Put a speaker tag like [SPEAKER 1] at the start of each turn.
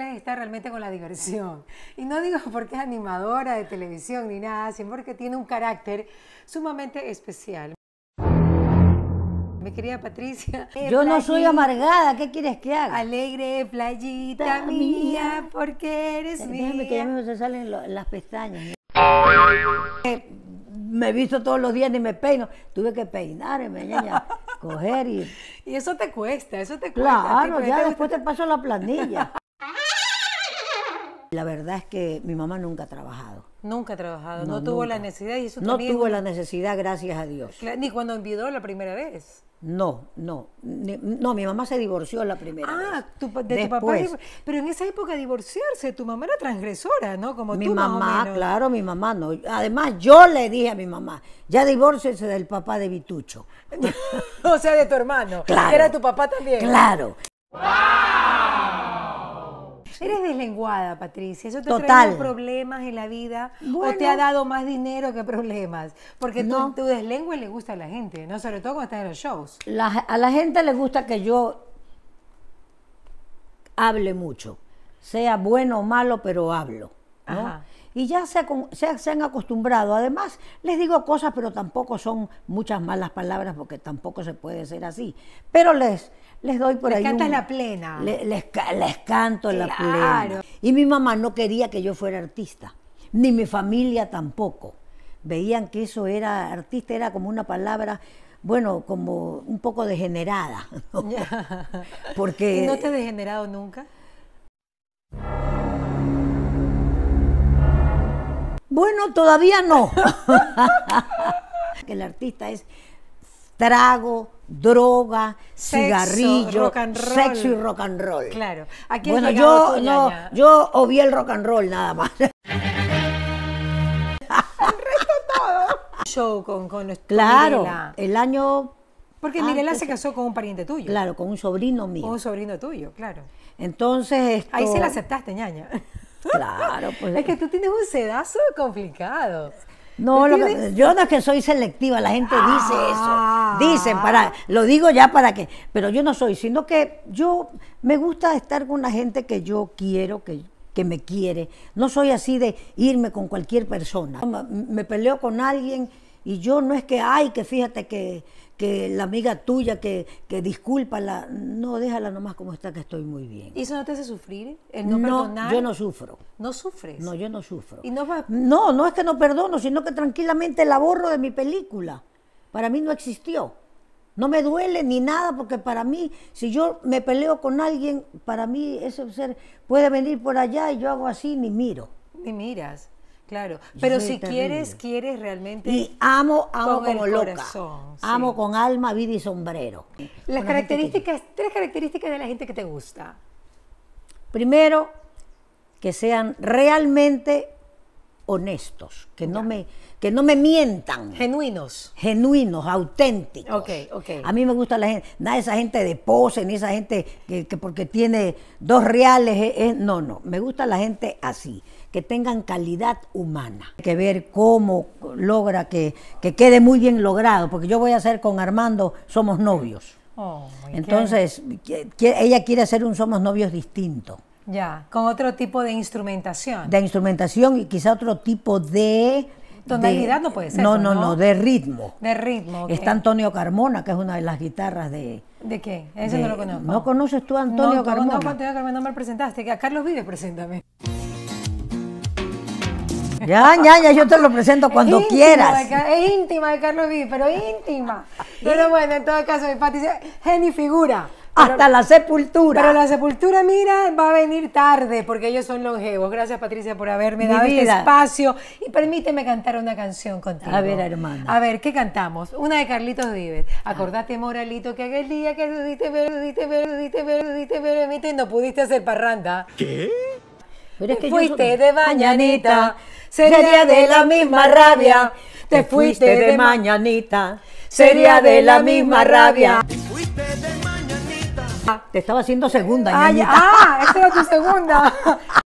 [SPEAKER 1] está realmente con la diversión. Y no digo porque es animadora de televisión ni nada, sino porque tiene un carácter sumamente especial. Mi querida Patricia. Yo no soy
[SPEAKER 2] amargada, ¿qué quieres que haga? Alegre playita mía, porque eres mía. Déjame que ya mismo se salen las pestañas. Eh, me visto todos los días ni me peino. Tuve que peinarme, coger y...
[SPEAKER 1] Y eso te cuesta, eso te cuesta. Claro, ya
[SPEAKER 2] después te paso la planilla. La verdad es que mi mamá nunca ha trabajado. Nunca ha trabajado, no, tuvo la
[SPEAKER 1] necesidad y eso No tuvo la
[SPEAKER 2] necesidad, gracias a Dios.
[SPEAKER 1] Ni cuando envidó la primera vez.
[SPEAKER 2] No, no, no, mi mamá se divorció la primera ah, vez. Ah, de tu papá. Pero en esa época divorciarse, tu mamá era transgresora, ¿no? Como mi tú, mamá, claro, mi mamá no. Además, yo le dije a mi mamá, ya divórciese del papá de Vitucho. o sea, de tu hermano. era tu papá
[SPEAKER 1] también. Claro lenguada, Patricia. Eso te ha problemas en la vida o te ha dado más dinero que problemas. Porque tú tu, tu y le gusta a la gente, ¿no? Sobre
[SPEAKER 2] todo cuando estás en los shows. a la gente le gusta que yo hable mucho. Sea bueno o malo, pero hablo y ya se, se, han acostumbrado. Además, les digo cosas, pero tampoco son muchas malas palabras porque tampoco se puede ser así. Pero les, les doy por les ahí. en la
[SPEAKER 1] plena. les, les,
[SPEAKER 2] canto en la plena. Y mi mamá no quería que yo fuera artista, ni mi familia tampoco. Veían que eso era artista, era como una palabra bueno, como un poco degenerada. Porque, ¿No te
[SPEAKER 1] has degenerado nunca?
[SPEAKER 2] Bueno, todavía no. el artista es trago, droga, cigarrillo, sexo y rock and roll. Claro. Aquí bueno, yo, no, yo obvié el rock and roll nada más. el resto todo. Show con, con, Claro, el año... Porque Mirela se casó con un pariente tuyo. Claro, con un sobrino mío. Con un sobrino tuyo, claro. Entonces... Ahí sí la aceptaste, ñaña. Claro, pues. Es
[SPEAKER 1] que tú tienes un sedazo complicado.
[SPEAKER 2] No, yo no es que soy selectiva, la gente dice
[SPEAKER 1] ah.
[SPEAKER 2] eso. Dicen, para, lo digo ya para que, pero yo no soy, sino que yo me gusta estar con la gente que yo quiero, que, que me quiere. No soy así de irme con cualquier persona. Me, me peleo con alguien y yo no es que, ay, que fíjate que, la amiga tuya, que, que discúlpala, no, déjala nomás como está, que estoy muy bien. ¿Y
[SPEAKER 1] eso no te hace sufrir? ¿El no, no yo no sufro. ¿No sufres? No, yo no sufro. ¿Y
[SPEAKER 2] no, no, no es que no perdono, sino que tranquilamente la borro de mi película. Para mí no existió. No me duele ni nada, porque para mí, si yo me peleo con alguien, para mí ese ser puede venir por allá y yo hago así, ni miro.
[SPEAKER 1] Ni miras. Claro,
[SPEAKER 2] pero si quieres,
[SPEAKER 1] quieres realmente. Y
[SPEAKER 2] amo, amo como loca. amo con alma, vida y sombrero. Las características, tres características de la gente que te gusta. Primero, que sean realmente honestos, que no, me, que no me mientan. Genuinos. Genuinos, auténticos. Ok, A mí me gusta la gente, nada de esa gente de pose, ni esa gente que, porque tiene dos reales, eh, eh, no, no, me gusta la gente así, que tengan calidad humana. que ver cómo logra que, quede muy bien logrado, porque yo voy a hacer con Armando, somos novios. Oh, Entonces, ella quiere hacer un somos novios distinto.
[SPEAKER 1] Ya, con otro tipo de instrumentación.
[SPEAKER 2] De instrumentación y quizá otro tipo de... Tonalidad no puede ser. Pues, no, no, no, de ritmo.
[SPEAKER 1] De ritmo. Está
[SPEAKER 2] Antonio Carmona, que es una de las guitarras de...
[SPEAKER 1] ¿De qué? Eso no lo conozco. ¿No
[SPEAKER 2] conoces tú a Antonio Carmona? No,
[SPEAKER 1] Antonio Carmona no me presentaste. A Carlos Vive, preséntame.
[SPEAKER 2] Ya, ya, ya, yo te lo presento cuando quieras.
[SPEAKER 1] es íntima de Carlos Vive, pero íntima. Pero bueno, en todo caso, mi Patricia, dice, Figura hasta la sepultura. Pero la sepultura, mira, va a venir tarde porque ellos son longevos. Gracias, Patricia, por haberme dado este espacio. Y permíteme cantar una canción contigo. A ver, hermana. A ver, ¿qué cantamos? Una de Carlitos Vives. Acordate, Moralito, que aquel día que dudiste, perdiste, perdiste, perdiste, perdiste, y no pudiste hacer parranda. ¿Qué? Te fuiste de mañanita, sería de la
[SPEAKER 2] misma rabia. Te fuiste de mañanita, sería de la misma rabia. Ah, te estaba haciendo segunda. Ay, ah, esa era tu segunda.